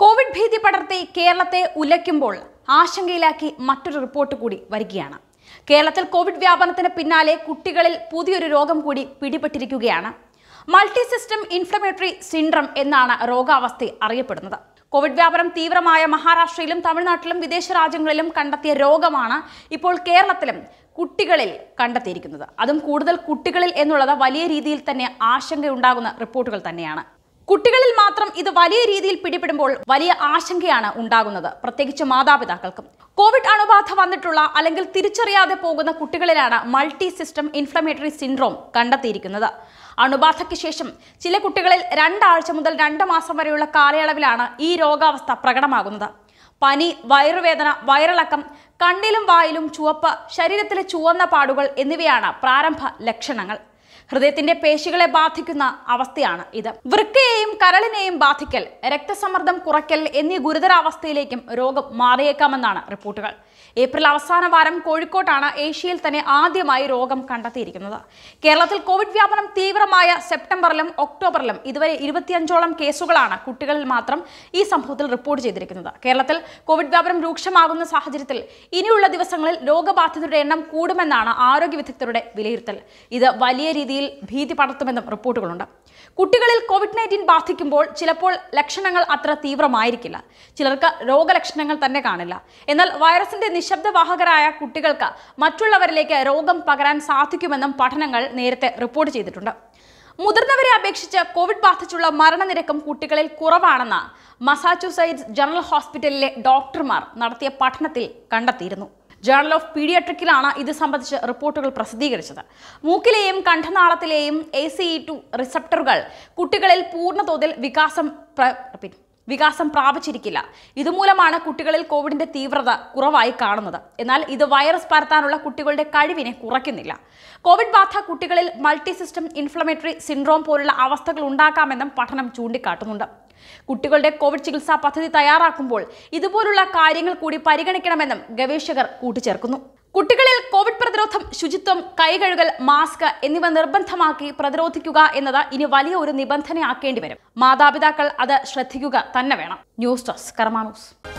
Covid ഭീതി പടർത്തി കേരളത്തെ ഉലയ്ക്കുമ്പോൾ ആശങ്കയിലാക്കി മറ്റൊരു റിപ്പോർട്ട് കൂടി വരികയാണ് കേരളത്തിൽ കോവിഡ് വ്യാപനത്തിന് പിന്നാലെ കുട്ടികളിൽ പുതിയൊരു രോഗം കൂടി പിടിപെട്ടിരിക്കുകയാണ് മൾട്ടി സിസ്റ്റം ഇൻഫ്ലമേറ്ററി സിൻഡ്രം എന്നാണ് രോഗാവസ്ഥ അറിയപ്പെടുന്നത് കോവിഡ് വ്യാപനം തീവ്രമായ മഹാരാഷ്ട്രയിലും തമിഴ്നാട്ടിലും വിദേശ രാജ്യങ്ങളിലും കണ്ടെത്തിയ രോഗമാണ് ഇപ്പോൾ കേരളത്തിലും കുട്ടികളിൽ കണ്ടെത്തിയിരിക്കുന്നത് അതും കൂടുതൽ കുട്ടികളിൽ എന്നുള്ളത് വലിയ രീതിയിൽ തന്നെ ആശങ്കയുണ്ടാകുന്ന റിപ്പോർട്ടുകൾ തന്നെയാണ് കുട്ടികളിൽ മാത്രം ഇത് വലിയ രീതിയിൽ പിടിപെടുമ്പോൾ വലിയ ആശങ്കയാണ് ഉണ്ടാകുന്നത് പ്രത്യേകിച്ച് മാതാപിതാക്കൾക്കും കോവിഡ് അണുബാധ വന്നിട്ടുള്ള അല്ലെങ്കിൽ തിരിച്ചറിയാതെ പോകുന്ന കുട്ടികളിലാണ് മൾട്ടി സിസ്റ്റം ഇൻഫ്ലമേറ്ററി സിൻഡ്രോം കണ്ടെത്തിയിരിക്കുന്നത് അണുബാധയ്ക്ക് ശേഷം ചില കുട്ടികളിൽ രണ്ടാഴ്ച മുതൽ രണ്ട് മാസം വരെയുള്ള കാലയളവിലാണ് ഈ രോഗാവസ്ഥ പ്രകടമാകുന്നത് പനി വയറുവേദന വയറിളക്കം കണ്ണിലും വായിലും ചുവപ്പ് ശരീരത്തിലെ ചുവന്ന പാടുകൾ എന്നിവയാണ് പ്രാരംഭ ലക്ഷണങ്ങൾ ഹൃദയത്തിന്റെ പേശികളെ ബാധിക്കുന്ന അവസ്ഥയാണ് ഇത് വൃക്കയെയും കരളിനെയും ബാധിക്കൽ രക്തസമ്മർദ്ദം കുറയ്ക്കൽ എന്നീ ഗുരുതരാവസ്ഥയിലേക്കും രോഗം മാറിയേക്കാമെന്നാണ് റിപ്പോർട്ടുകൾ ഏപ്രിൽ അവസാന വാരം കോഴിക്കോട്ടാണ് ഏഷ്യയിൽ തന്നെ ആദ്യമായി രോഗം കണ്ടെത്തിയിരിക്കുന്നത് കേരളത്തിൽ കോവിഡ് വ്യാപനം തീവ്രമായ സെപ്റ്റംബറിലും ഒക്ടോബറിലും ഇതുവരെ ഇരുപത്തിയഞ്ചോളം കേസുകളാണ് കുട്ടികളിൽ മാത്രം ഈ സംഭവത്തിൽ റിപ്പോർട്ട് ചെയ്തിരിക്കുന്നത് കേരളത്തിൽ കോവിഡ് വ്യാപനം രൂക്ഷമാകുന്ന സാഹചര്യത്തിൽ ഇനിയുള്ള ദിവസങ്ങളിൽ രോഗബാധിതരുടെ എണ്ണം കൂടുമെന്നാണ് ആരോഗ്യ വിദഗ്ധരുടെ വിലയിരുത്തൽ ഇത് വലിയ രീതിയിൽ ഭീതി പടർത്തുമെന്നും റിപ്പോർട്ടുകളുണ്ട് കുട്ടികളിൽ കോവിഡ് നയൻറ്റീൻ ബാധിക്കുമ്പോൾ ചിലപ്പോൾ ലക്ഷണങ്ങൾ അത്ര തീവ്രമായിരിക്കില്ല ചിലർക്ക് രോഗലക്ഷണങ്ങൾ തന്നെ കാണില്ല എന്നാൽ വൈറസിന്റെ നിശബ്ദവാഹകരായ കുട്ടികൾക്ക് മറ്റുള്ളവരിലേക്ക് രോഗം പകരാൻ സാധിക്കുമെന്നും പഠനങ്ങൾ നേരത്തെ റിപ്പോർട്ട് ചെയ്തിട്ടുണ്ട് മുതിർന്നവരെ അപേക്ഷിച്ച് കോവിഡ് ബാധിച്ചുള്ള മരണനിരക്കും കുട്ടികളിൽ കുറവാണെന്ന് മസാച്യുസൈറ്റ്സ് ജനറൽ ഹോസ്പിറ്റലിലെ ഡോക്ടർമാർ നടത്തിയ പഠനത്തിൽ കണ്ടെത്തിയിരുന്നു ജേണൽ ഓഫ് പീഡിയാട്രിക്കിലാണ് ഇത് സംബന്ധിച്ച് റിപ്പോർട്ടുകൾ പ്രസിദ്ധീകരിച്ചത് മൂക്കിലെയും കണ്ഠനാളത്തിലെയും എ സി ടു റിസപ്റ്ററുകൾ കുട്ടികളിൽ പൂർണ്ണതോതിൽ വികാസം വികാസം പ്രാപിച്ചിരിക്കില്ല ഇതുമൂലമാണ് കുട്ടികളിൽ കോവിഡിന്റെ തീവ്രത കുറവായി കാണുന്നത് എന്നാൽ ഇത് വൈറസ് പരത്താനുള്ള കുട്ടികളുടെ കഴിവിനെ കുറയ്ക്കുന്നില്ല കോവിഡ് ബാധ കുട്ടികളിൽ മൾട്ടി സിസ്റ്റം ഇൻഫ്ലമേറ്ററി സിൻഡ്രോം പോലുള്ള അവസ്ഥകൾ ഉണ്ടാക്കാമെന്നും പഠനം ചൂണ്ടിക്കാട്ടുന്നുണ്ട് കുട്ടികളുടെ കോവിഡ് ചികിത്സാ പദ്ധതി തയ്യാറാക്കുമ്പോൾ ഇതുപോലുള്ള കാര്യങ്ങൾ കൂടി പരിഗണിക്കണമെന്നും ഗവേഷകർ കൂട്ടിച്ചേർക്കുന്നു കുട്ടികളിൽ കോവിഡ് പ്രതിരോധം ശുചിത്വം കൈകഴുകൽ മാസ്ക് എന്നിവ നിർബന്ധമാക്കി പ്രതിരോധിക്കുക എന്നത് ഇനി വലിയ ഒരു നിബന്ധനയാക്കേണ്ടി വരും മാതാപിതാക്കൾ അത് ശ്രദ്ധിക്കുക തന്നെ വേണം ന്യൂസ് ഡെസ്ക് കർമാനൂസ്